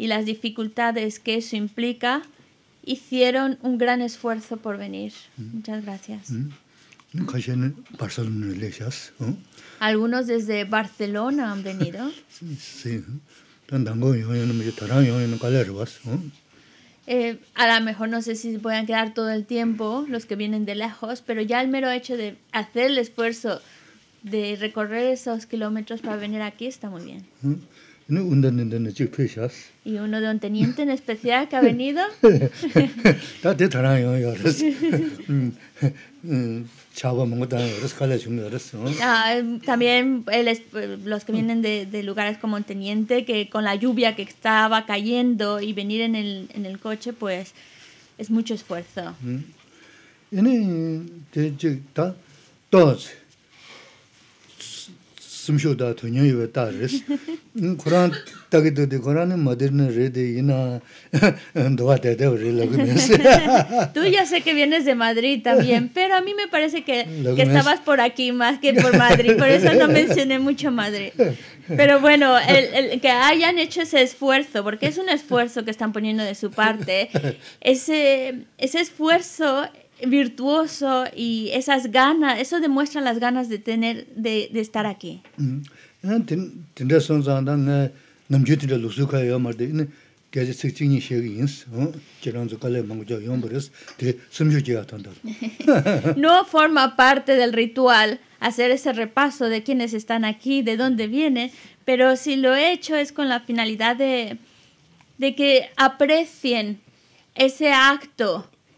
y las dificultades que eso implica, hicieron un gran esfuerzo por venir. Mm. Muchas gracias. Mm. Algunos desde Barcelona han venido. Sí. Eh, a lo mejor no sé si se pueden quedar todo el tiempo los que vienen de lejos, pero ya el mero hecho de hacer el esfuerzo de recorrer esos kilómetros para venir aquí está muy bien. Mm. Y uno de un teniente en especial que ha venido. también los que vienen de, lugares como un teniente, que con la lluvia que estaba cayendo y venir en el, en el coche, pues es mucho esfuerzo. Mm. Tú ya sé que vienes de Madrid también, pero a mí me parece que, que estabas por aquí más que por Madrid, por eso no mencioné mucho Madrid. Pero bueno, el, el, que hayan hecho ese esfuerzo, porque es un esfuerzo que están poniendo de su parte, ese, ese esfuerzo virtuoso y esas ganas, eso demuestra las ganas de tener, de, estar aquí. No forma parte del ritual hacer ese repaso de quienes están aquí, de dónde vienen, pero si lo he hecho es con la finalidad de, de que aprecien ese acto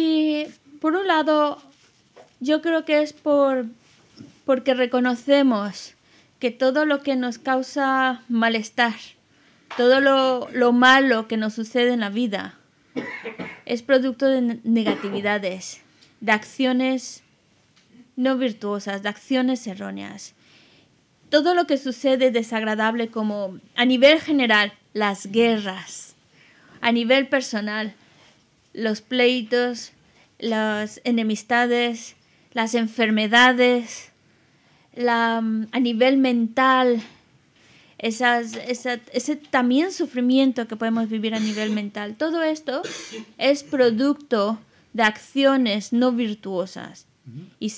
Y por un lado, yo creo que es porque reconocemos que todo lo que nos causa malestar, todo lo, lo malo que nos sucede en la vida, es producto de negatividades, de acciones no virtuosas, de acciones erróneas. Todo lo que sucede desagradable como a nivel general, las guerras, a nivel personal, los pleitos, las enemistades, las enfermedades, mm, a nivel mental, esas, ese también sufrimiento que podemos vivir a nivel mental. Todo esto es producto de acciones no virtuosas. Y,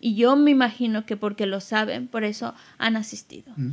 yo me imagino que porque lo saben, por eso han asistido. Mm.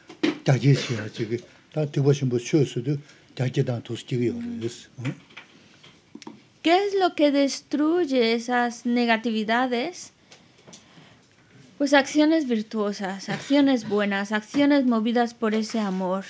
¿Qué es lo que destruye esas negatividades? Pues acciones virtuosas, acciones buenas, acciones movidas por ese amor.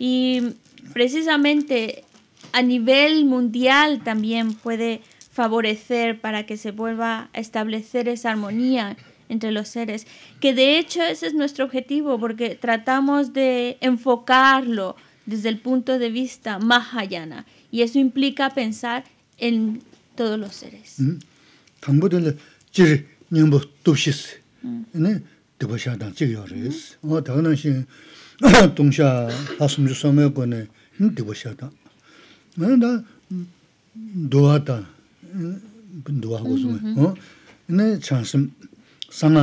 Y precisamente a nivel mundial también puede favorecer para que se vuelva a establecer esa armonía entre los seres, que de hecho ese es nuestro objetivo, porque tratamos de enfocarlo desde el punto de vista mahayana, y eso implica pensar en todos los seres. Mm. Y en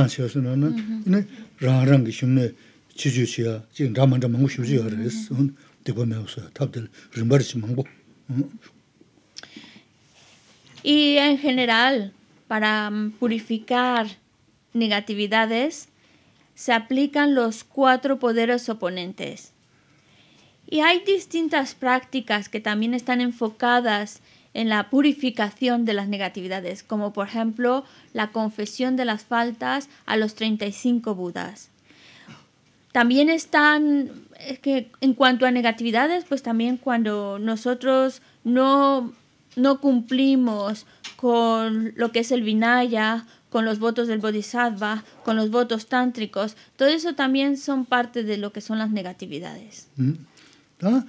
general, para purificar negatividades, se aplican los cuatro poderes oponentes. Y hay distintas prácticas que también están enfocadas en la purificación de las negatividades, como por ejemplo la confesión de las faltas a los 35 Budas. También están, que en cuanto a negatividades, pues también cuando nosotros no, no cumplimos con lo que es el vinaya, con los votos del bodhisattva, con los votos tántricos, todo eso también son parte de lo que son las negatividades. Mm -hmm.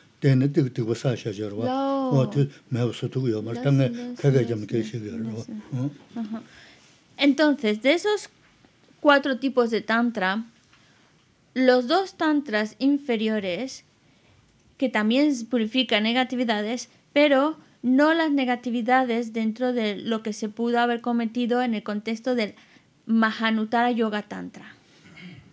Entonces, de esos cuatro tipos de tantra, los dos tantras inferiores, que también purifican negatividades, pero no las negatividades dentro de lo que se pudo haber cometido en el contexto del mahanutara Yoga Tantra.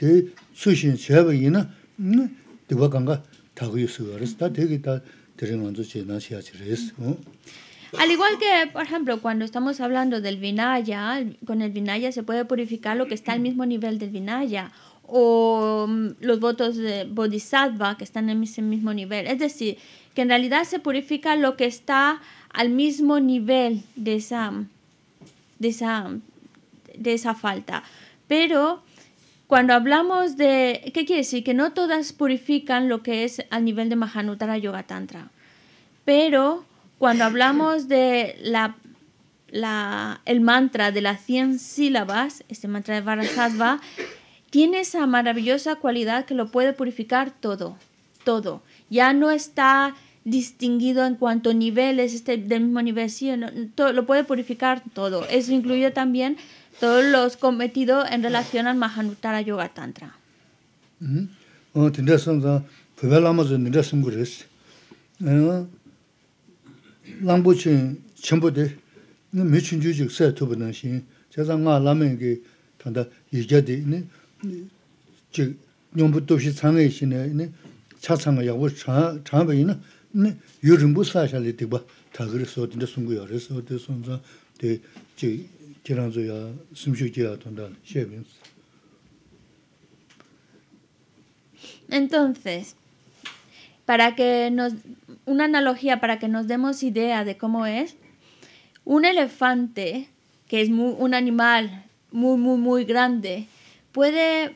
Al igual que, por ejemplo, cuando estamos hablando del vinaya, con el vinaya se puede purificar lo que está al mismo nivel del vinaya o mm, los votos de bodhisattva que están en ese mismo nivel. Es decir, que en realidad se purifica lo que está al mismo nivel de esa, de esa, de esa falta. Pero cuando hablamos de, ¿qué quiere decir? Que no todas purifican lo que es al nivel de Mahanutara Yoga Tantra. Pero cuando hablamos de la, el mantra de las 100 sílabas, este mantra de Varasattva, tiene esa maravillosa cualidad que lo puede purificar todo, todo. Ya no está distinguido en cuanto a niveles, este del mismo nivel, sí, lo puede purificar todo. Eso incluye también todos los cometidos en relación al Mahanuttara Yoga Tantra. Mhm. Oh, tendrás eh, son de Pavel Amazon de Nelson Gurus. Eh. Lambuche, chambo de me chinju ju se to bu nang xin. Ja sang la me ja de to shi ne. Entonces, para que nos una analogía para que nos demos idea de cómo es, un elefante, que es un animal muy muy muy grande, puede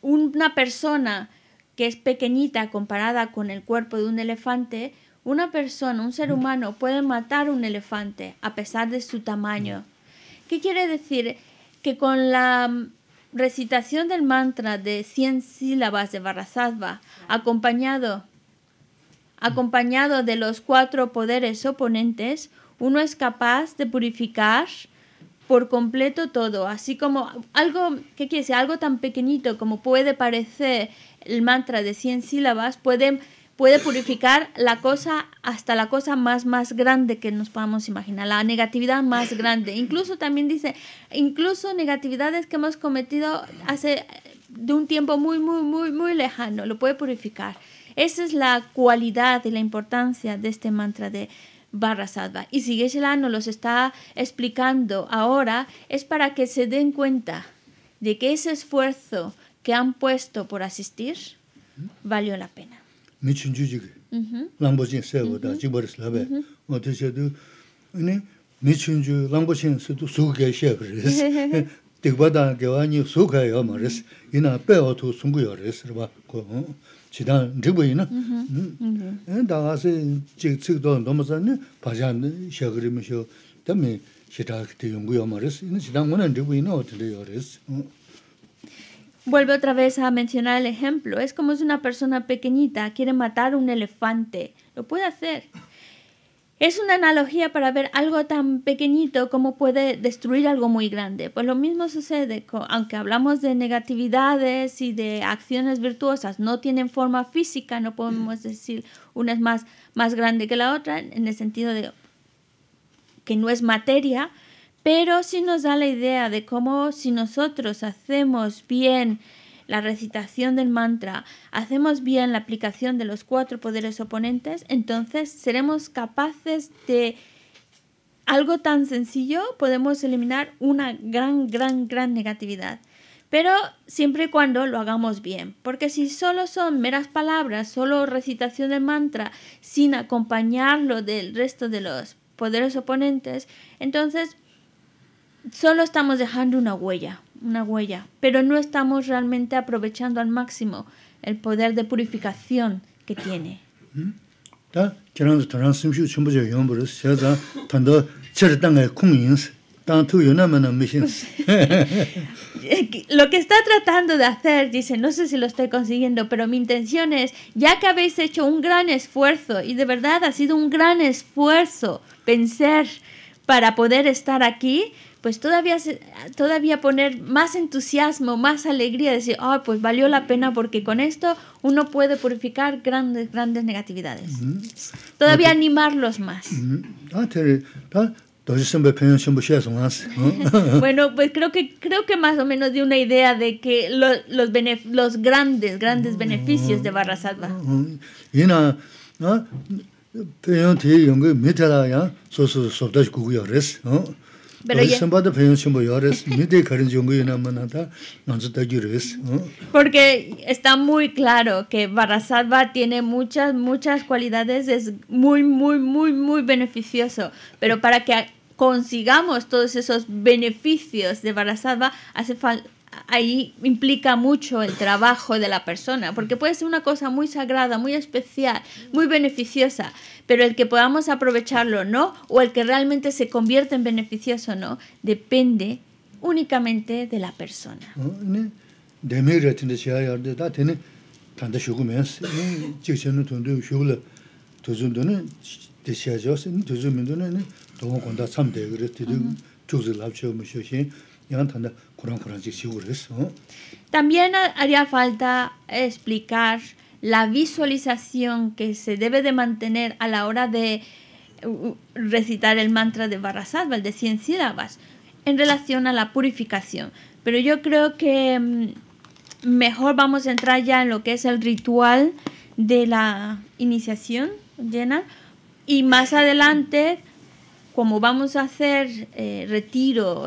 una persona que es pequeñita comparada con el cuerpo de un elefante una persona, un ser humano, puede matar un elefante a pesar de su tamaño. ¿Qué quiere decir? Que con la recitación del mantra de 100 sílabas de Varasattva, acompañado, acompañado de los cuatro poderes oponentes, uno es capaz de purificar por completo todo, así como algo, ¿qué quiere decir? Algo tan pequeñito como puede parecer el mantra de 100 sílabas, puede puede purificar la cosa hasta la cosa más más grande que nos podamos imaginar, la negatividad más grande. Incluso también dice, incluso negatividades que hemos cometido hace de un tiempo muy muy muy muy lejano, lo puede purificar. Esa es la cualidad y la importancia de este mantra de barra sadva Y si Geshe-la los está explicando ahora, es para que se den cuenta de que ese esfuerzo que han puesto por asistir valió la pena. mīchūnchū jīgī, 람보진 sēhu dā, jīg bārīs 아니 bāyī, o tī shēdhū, nī mīchūnchū, 개완이 sēdhū 말레스 이나 shēg bārīs, tīg bādāng 지단 sūg 음 나가서 mārīs, 넘어서는 바잔 o tūg sūg kāyī 말레스 rīs, 지단 bā, kō, chīdāṅ nī Vuelve otra vez a mencionar el ejemplo. Es como si una persona pequeñita quiere matar un elefante. Lo puede hacer. Es una analogía para ver algo tan pequeñito como puede destruir algo muy grande. Pues lo mismo sucede, aunque hablamos de negatividades y de acciones virtuosas, no tienen forma física, no podemos mm. decir una es más, más grande que la otra, en el sentido de que no es materia, pero si nos da la idea de cómo si nosotros hacemos bien la recitación del mantra, hacemos bien la aplicación de los cuatro poderes oponentes, entonces seremos capaces de algo tan sencillo, podemos eliminar una gran, gran, gran negatividad. Pero siempre y cuando lo hagamos bien, porque si solo son meras palabras, solo recitación del mantra, sin acompañarlo del resto de los poderes oponentes, entonces solo estamos dejando una huella, una huella, pero no estamos realmente aprovechando al máximo el poder de purificación que tiene. lo que está tratando de hacer, dice, no sé si lo estoy consiguiendo, pero mi intención es, ya que habéis hecho un gran esfuerzo, y de verdad ha sido un gran esfuerzo pensar para poder estar aquí, pues todavía, todavía poner más entusiasmo, más alegría, decir, ah, pues valió la pena porque con esto uno puede purificar grandes, grandes negatividades. Todavía animarlos más. bueno, pues creo que creo que más o menos dio una idea de que los los grandes grandes beneficios de barra porque está muy claro que Barasalva tiene muchas, muchas cualidades, es muy, muy, muy, muy beneficioso. Pero para que consigamos todos esos beneficios de Barasalva hace falta ahí implica mucho el trabajo de la persona, porque puede ser una cosa muy sagrada, muy especial, muy beneficiosa, pero el que podamos aprovecharlo o no, o el que realmente se convierte en beneficioso o no, depende únicamente de la persona. También haría falta explicar la visualización que se debe de mantener a la hora de recitar el mantra de Barrasadva, el de 100 sílabas, en relación a la purificación. Pero yo creo que mm, mejor vamos a entrar ya en lo que es el ritual de la iniciación llena y más adelante como vamos a hacer eh, retiro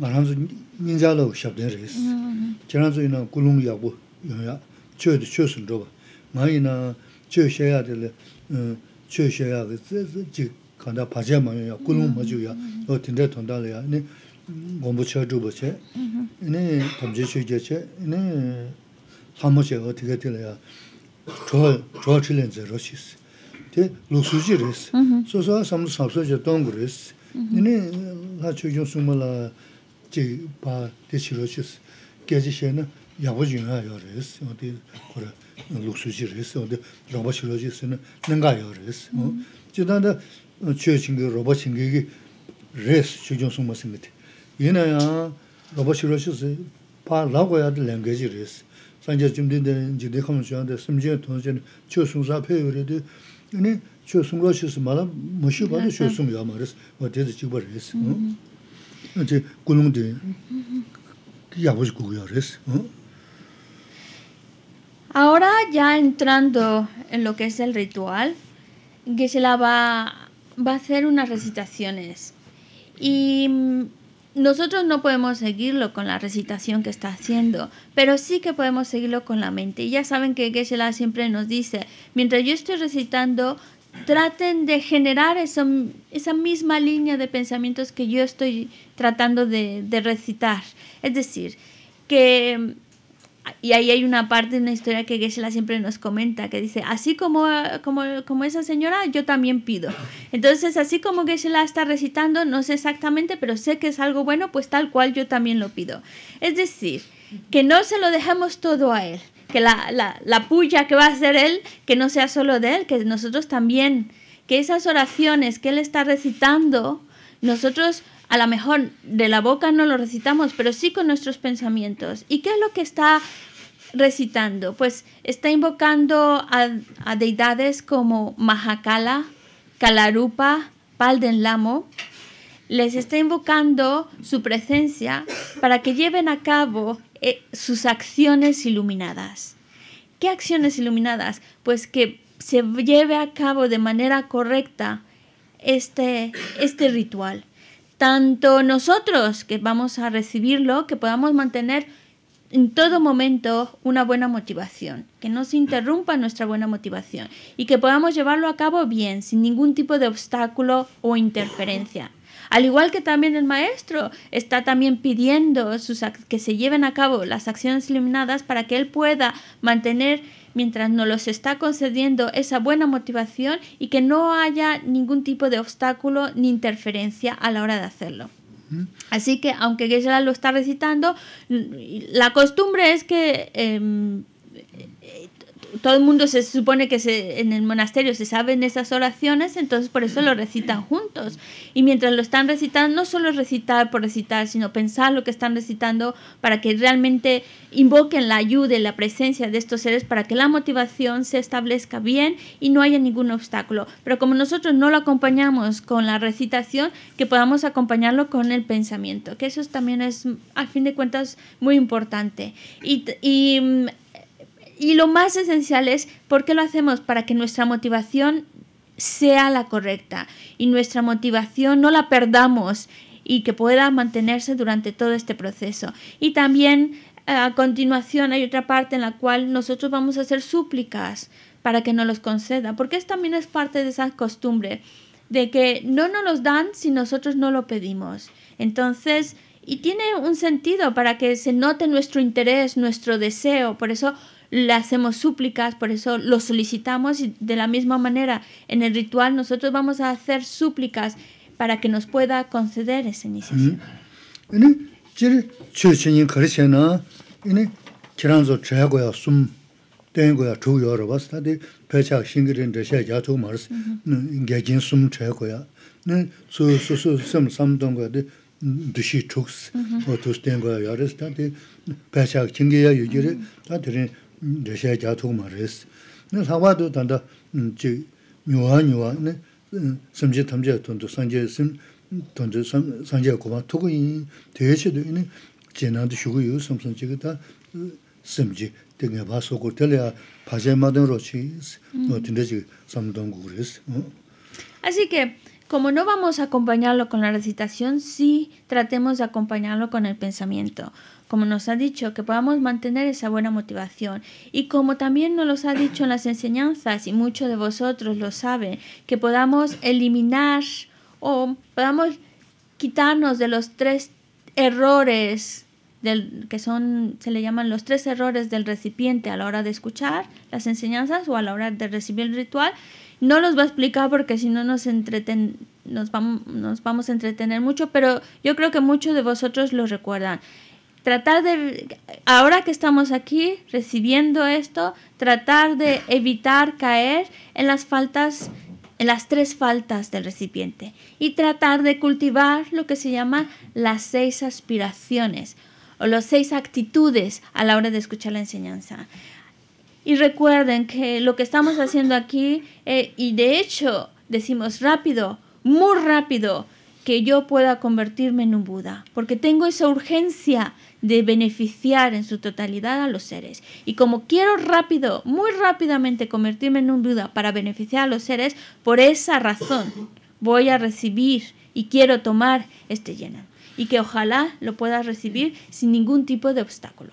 mā rāndzu nīñjā lōhu shabdēn rēs. chā rāndzu inā ku lūng yā gu 간다 yā chō yu tu chō sun rōba. mā yi inā chō yu xe 어떻게 di lē chō yu xe yā gu jī kāndā pā chē mā ma o chigi paa di shirochis gezi shee na yabu yunga yo res, odi kore luksu ji res, odi roba shirochis na nanga 얘나야 res. Chidang da chio chingi roba chingi gi res chujung sungma singiti. Yina ya roba shirochis paa 말아 ya di langaji res. Sanja jimdin de Ahora ya entrando en lo que es el ritual, Gesela va, va a hacer unas recitaciones y mm, nosotros no podemos seguirlo con la recitación que está haciendo, pero sí que podemos seguirlo con la mente. Y ya saben que Geshe-la siempre nos dice, mientras yo estoy recitando, traten de generar esa misma línea de pensamientos que yo estoy tratando de, recitar. Es decir, que... Y ahí hay una parte de una historia que Gesela siempre nos comenta, que dice, así como, como, como, esa señora, yo también pido. Entonces, así como Gesela está recitando, no sé exactamente, pero sé que es algo bueno, pues tal cual yo también lo pido. Es decir, que no se lo dejamos todo a él, que la, la, puya que va a ser Él, que no sea solo de Él, que nosotros también, que esas oraciones que Él está recitando, nosotros a lo mejor de la boca no lo recitamos, pero sí con nuestros pensamientos. ¿Y qué es lo que está recitando? Pues está invocando a, deidades como Mahakala, Kalarupa, Palden Les está invocando su presencia para que lleven a cabo eh, sus acciones iluminadas. ¿Qué acciones iluminadas? Pues que se lleve a cabo de manera correcta este, este ritual. Tanto nosotros que vamos a recibirlo, que podamos mantener en todo momento una buena motivación, que no se interrumpa nuestra buena motivación y que podamos llevarlo a cabo bien, sin ningún tipo de obstáculo o interferencia. Al igual que también el maestro está también pidiendo que se lleven a cabo las acciones iluminadas para que él pueda mantener mientras nos los está concediendo esa buena motivación y que no haya ningún tipo de obstáculo ni interferencia a la hora de hacerlo. Así que, aunque ella lo está recitando, la costumbre es que em, todo el mundo se supone que en el monasterio se saben esas oraciones, entonces por eso lo recitan juntos. Y mientras lo están recitando, no solo recitar por recitar, sino pensar lo que están recitando para que realmente invoquen la ayuda y la presencia de estos seres para que la motivación se establezca bien y no haya ningún obstáculo. Pero como nosotros no lo acompañamos con la recitación, que podamos acompañarlo con el pensamiento, que eso también es, al fin de cuentas, muy importante. y mm, y lo más esencial es por qué lo hacemos, para que nuestra motivación sea la correcta y nuestra motivación no la perdamos y que pueda mantenerse durante todo este proceso. Y también eh, a continuación hay otra parte en la cual nosotros vamos a hacer súplicas para que nos los conceda, porque también es parte de esa costumbre de que no nos los dan si nosotros no lo pedimos. Entonces, y tiene un sentido para que se note nuestro interés, nuestro deseo, por eso le hacemos súplicas, por eso lo solicitamos y de la misma manera en el ritual nosotros vamos a hacer súplicas para que nos pueda conceder ese iniciación. Así que, Como no vamos a acompañarlo con la recitación, sí tratemos de acompañarlo con el pensamiento como nos ha dicho, que podamos mantener esa buena motivación. Y como también nos los ha dicho en las enseñanzas, y muchos de vosotros lo saben, que podamos eliminar o podamos quitarnos de los tres errores del, que son, se le llaman los tres errores del recipiente a la hora de escuchar las enseñanzas o a la hora de recibir el ritual. No los va a explicar porque si no nos entreten, nos vamos, a entretener mucho, pero yo creo que muchos de vosotros lo recuerdan tratar de, ahora que estamos aquí recibiendo esto, tratar de evitar caer en las faltas, en las tres faltas del recipiente y tratar de cultivar lo que se llama las seis aspiraciones o las seis actitudes a la hora de escuchar la enseñanza. Y recuerden que lo que estamos haciendo aquí, eh, y de hecho decimos rápido, muy rápido, que yo pueda convertirme en un Buda, porque tengo esa urgencia de beneficiar en su totalidad a los seres. Y como quiero rápido, muy rápidamente convertirme en un Buda para beneficiar a los seres, por esa razón voy a recibir y quiero tomar este lleno. Y que ojalá lo puedas recibir sin ningún tipo de obstáculo.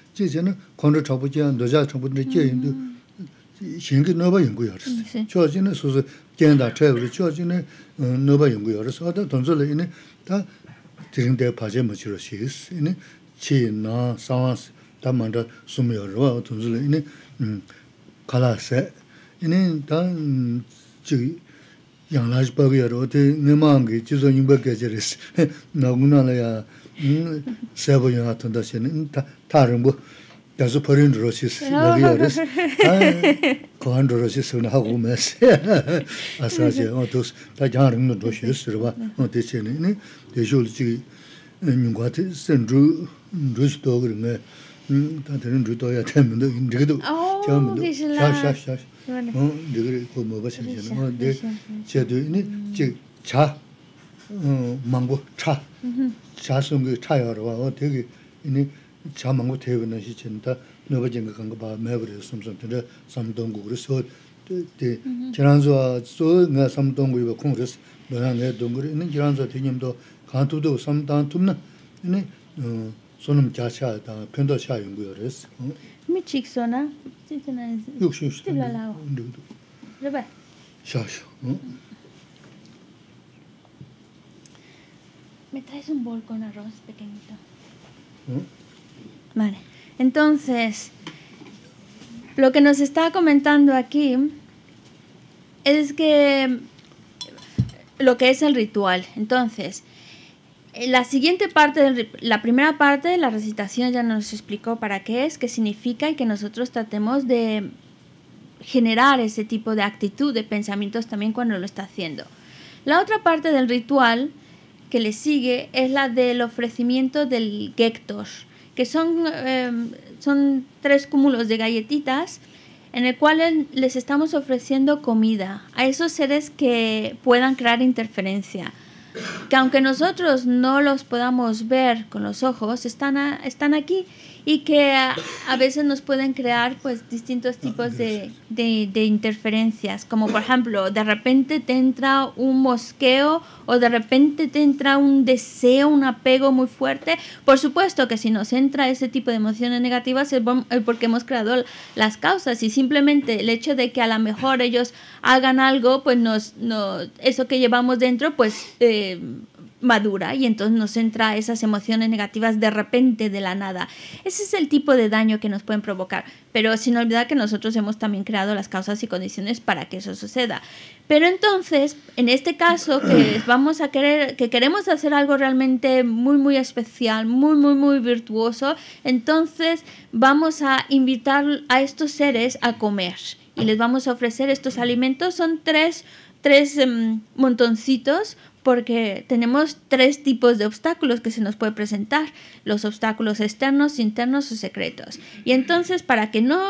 chi 권을 na kondra trapo kya, noja trapo kya, kya yung tu shingi noba yungku yaris. Chua 더 na susi kya nda trapo kya, chua chi 지나 noba yungku yaris. Oda tonsu la yung ni, ta tiringde paache machiro shihis. Yung ni sēbō yōngā tōndā shēni, tā rīmbō yāzu pōrīn rō shī sī nāgī yō rī sī, kōhān rō shī sī nā hō mē sī, ā sā shē, ā tō sī, tā jāng rīng nō rō shī sī rō bā, ā tē shēni, tē shō chī kī nyūngwā tē sēn tā tē rī tē chā chī chā, 망고 차 자성의 차여로 와 되게 이니 차 망고 대변은 시친다 너버진 거 간거 봐 매버려 숨숨들 삼동국으로 서 지난주와 소가 삼동국이 공그레스 너한테 동그리 있는 지난주 대념도 간투도 삼단 툼나 이니 어 소놈 자샤다 편도 샤 연구여레스 미치크소나 진짜나 욕심 욕심 욕심 욕심 욕심 욕심 ¿Me traes un bol con arroz pequeñito? ¿Mm? Vale. Entonces, lo que nos está comentando aquí es que lo que es el ritual. Entonces, eh, la siguiente parte, la primera parte de la recitación ya nos explicó para qué es, qué significa y que nosotros tratemos de generar ese tipo de actitud, de pensamientos también cuando lo está haciendo. La otra parte del ritual que le sigue es la del ofrecimiento del Gector, que son, em, son tres cúmulos de galletitas en el cual les estamos ofreciendo comida a esos seres que puedan crear interferencia. Que aunque nosotros no los podamos ver con los ojos, están, están aquí y que a, veces nos pueden crear pues distintos tipos de, de, interferencias, como por ejemplo, de repente te entra un mosqueo o de repente te entra un deseo, un apego muy fuerte. Por supuesto que si nos entra ese tipo de emociones negativas es porque hemos creado las causas y simplemente el hecho de que a lo mejor ellos hagan algo, pues nos, eso que llevamos dentro, pues... Eh, madura y entonces nos entra esas emociones negativas de repente de la nada. Ese es el tipo de daño que nos pueden provocar, pero sin olvidar que nosotros hemos también creado las causas y condiciones para que eso suceda. Pero entonces, en este caso que vamos a querer que queremos hacer algo realmente muy muy especial, muy muy muy virtuoso, entonces vamos a invitar a estos seres a comer y les vamos a ofrecer estos alimentos, son tres tres mm, montoncitos porque tenemos tres tipos de obstáculos que se nos puede presentar, los obstáculos externos, internos o secretos. Y entonces, para que no,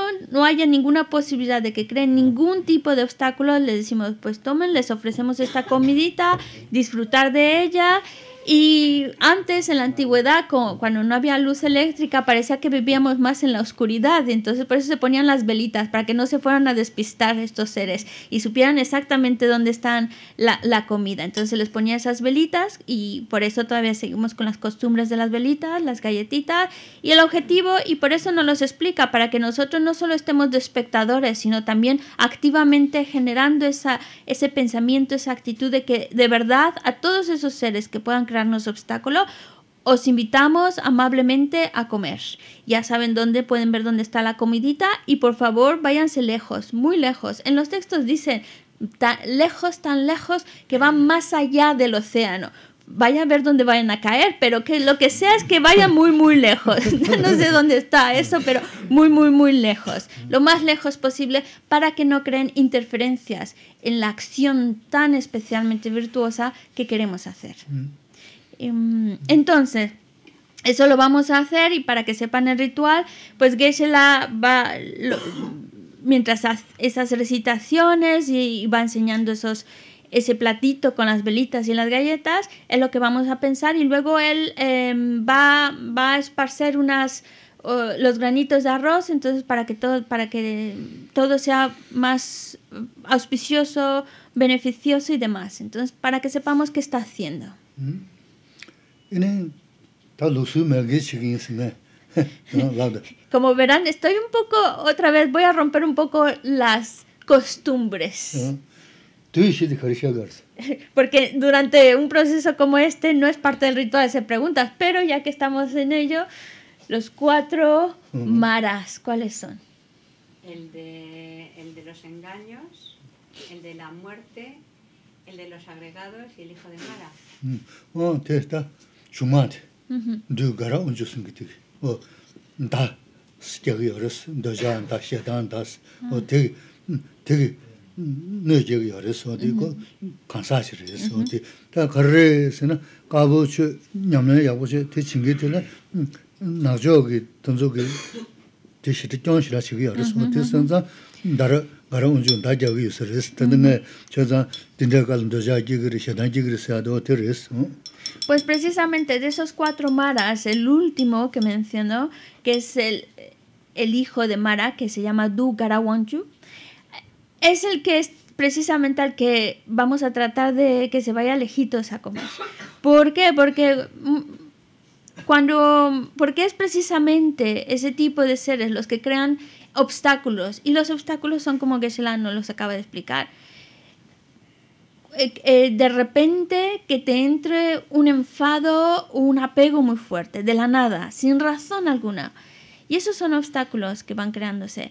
haya ninguna posibilidad de que creen ningún tipo de obstáculo, les decimos, pues tomen, les ofrecemos esta comidita, disfrutar de ella y antes, en la antigüedad, cuando no había luz eléctrica, parecía que vivíamos más en la oscuridad. Entonces, por eso se ponían las velitas, para que no se fueran a despistar estos seres y supieran exactamente dónde están la, la comida. Entonces, les ponía esas velitas y por eso todavía seguimos con las costumbres de las velitas, las galletitas y el objetivo. Y por eso nos los explica, para que nosotros no solo estemos de espectadores, sino también activamente generando esa, ese pensamiento, esa actitud de que de verdad a todos esos seres que puedan crearnos obstáculo, os invitamos amablemente a comer. Ya saben dónde pueden ver dónde está la comidita y por favor váyanse lejos, muy lejos. En los textos dicen tan lejos, tan lejos que van más allá del océano. Vayan a ver dónde vayan a caer, pero que lo que sea es que vayan muy, muy lejos. no sé dónde está eso, pero muy, muy, muy lejos. Lo más lejos posible para que no creen interferencias en la acción tan especialmente virtuosa que queremos hacer. Mm. Em, entonces, eso lo vamos a hacer y para que sepan el ritual, pues Geshe-la va... mientras hace esas recitaciones y va enseñando esos ese platito con las velitas y las galletas es lo que vamos a pensar y luego él em, va, va a esparcer unas los granitos de arroz entonces para que todo para que todo sea más auspicioso beneficioso y demás entonces para que sepamos qué está haciendo Como verán, estoy un poco, otra vez, voy a romper un poco las costumbres. Porque durante un proceso como este no es parte del ritual hacer preguntas, pero ya que estamos en ello, los cuatro maras, ¿cuáles son? El de, los engaños, el de la muerte, el de los agregados y el hijo de Mara. Mm. Oh, está. 주마트 응. 두 거라 어다 조선기 되. 어. 나 다스 열었어. 너 저한다. 시하다 한다. 어때? 응. 되게. 응. 너 저기 열었어. 되고. 다 거래스나 가보치 냠네 야보치 되 나저기 던저기 응. 나 저기 던저기. 되시드전시라시기 열었어. 되 선생. 나를 거래 온 중다지 의스를 했다는. 저자 된다 같은 저기 그려서 나지 응. Pues precisamente de esos cuatro maras, el último que mencionó, que es el, hijo de Mara, que se llama Du es el que es precisamente al que vamos a tratar de que se vaya lejitos a comer. ¿Por qué? Porque mm, cuando porque es precisamente ese tipo de seres los que crean obstáculos y los obstáculos son como que Shelan no los acaba de explicar eh, eh, de repente que te entre un enfado o un apego muy fuerte, de la nada, sin razón alguna. Y esos son obstáculos que van creándose.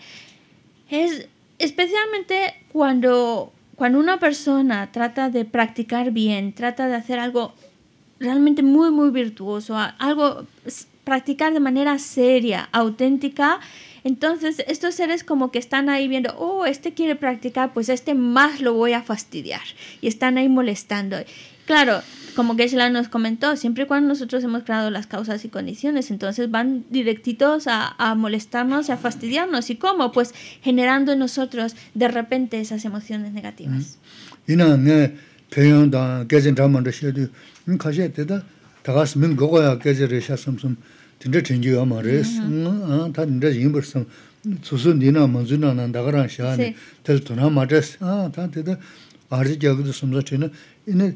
Es especialmente cuando, cuando una persona trata de practicar bien, trata de hacer algo realmente muy, muy virtuoso, algo practicar de manera seria, auténtica, entonces estos seres como que están ahí viendo, oh, este quiere practicar, pues este más lo voy a fastidiar y están ahí molestando. Claro, como que la nos comentó, siempre y cuando nosotros hemos creado las causas y condiciones, entonces van directitos a, a molestarnos, a fastidiarnos. ¿Y cómo? Pues generando en nosotros de repente esas emociones negativas tinda chenji ya ma res, mm-hmm. ah, ta tinda yinbar san, susun dina manzu na nan dagaran shaa ni, tel tuna ma res, ah, ta tida arzi gyagadu sumza chena, ina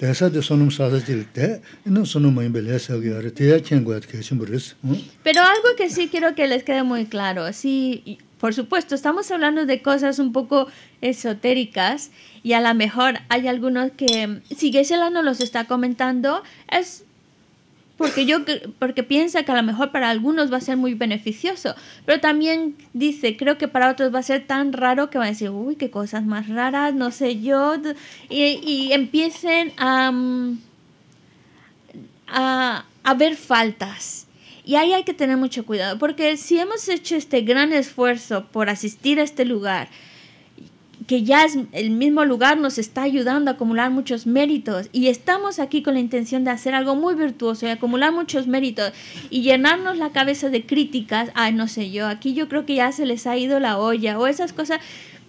desa de sonum sasa chilte, ina sonum mayin bele saagi ya re, teya chen guayat kechin res. Mm. Pero algo que sí quiero que les quede muy claro, sí, por supuesto, estamos hablando de cosas un poco esotéricas y a lo mejor hay algunos que, si Gesela no los está comentando, es porque, yo, porque piensa que a lo mejor para algunos va a ser muy beneficioso, pero también dice, creo que para otros va a ser tan raro que van a decir, uy, qué cosas más raras, no sé yo, y, empiecen a, mm, a, a ver faltas. Y ahí hay que tener mucho cuidado, porque si hemos hecho este gran esfuerzo por asistir a este lugar, que ya es el mismo lugar nos está ayudando a acumular muchos méritos y estamos aquí con la intención de hacer algo muy virtuoso y acumular muchos méritos y llenarnos la cabeza de críticas, ay no sé yo, aquí yo creo que ya se les ha ido la olla o esas cosas,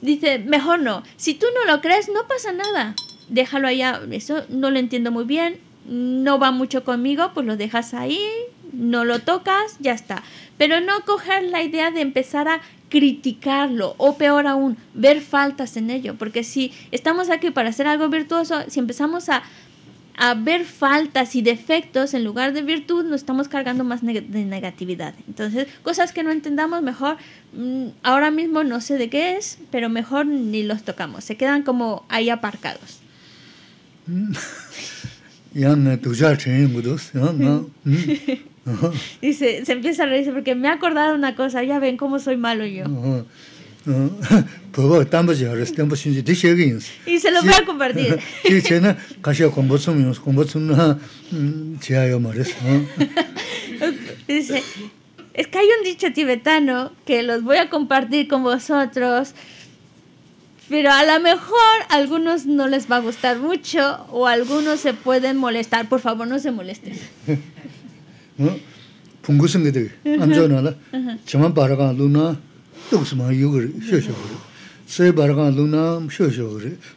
dice, mejor no, si tú no lo crees no pasa nada, déjalo allá, eso no lo entiendo muy bien, no va mucho conmigo, pues lo dejas ahí, no lo tocas, ya está. Pero no coger la idea de empezar a criticarlo o peor aún, ver faltas en ello, porque si estamos aquí para hacer algo virtuoso, si empezamos a, a ver faltas y defectos en lugar de virtud, nos estamos cargando más de negatividad. Entonces, cosas que no entendamos, mejor mm, ahora mismo no sé de qué es, pero mejor ni los tocamos, se quedan como ahí aparcados. Mm. Y se, empieza a reírse porque me ha acordado una cosa, ya ven cómo soy malo yo. Y se lo voy a compartir. Dice, es que hay un dicho tibetano que los voy a compartir con vosotros, pero a lo mejor a algunos no les va a gustar mucho o algunos se pueden molestar. Por favor, no se molesten pungu singa degi, amchao nala, chaman barakaan luna, tuksu maa yu gari, shio shio gari. luna,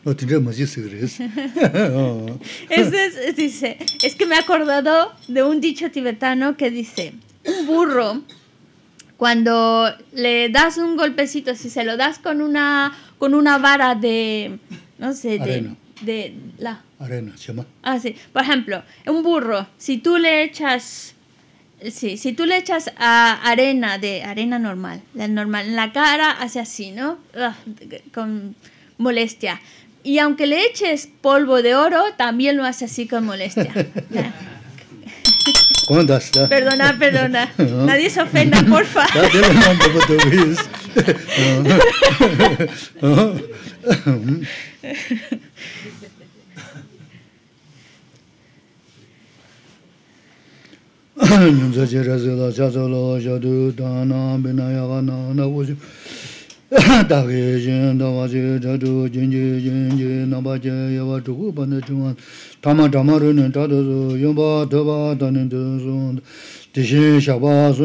no tindra maji sigari es. es, dice, es que me he acordado de un dicho tibetano que dice, un burro, cuando le das un golpecito, si se lo das con una, con una vara de, no sé, Arena. de, de la... Arena, chama. Ah, sí. Por ejemplo, un burro, si tú le echas Sí, si tú le echas a arena de arena normal, la normal en la cara hace así, ¿no? Ah, con molestia. Y aunque le eches polvo de oro, también lo hace así con molestia. ¿Cuántas? Perdona, perdona. Nadie se ofenda, porfa. nyamsa chirasi la chasa la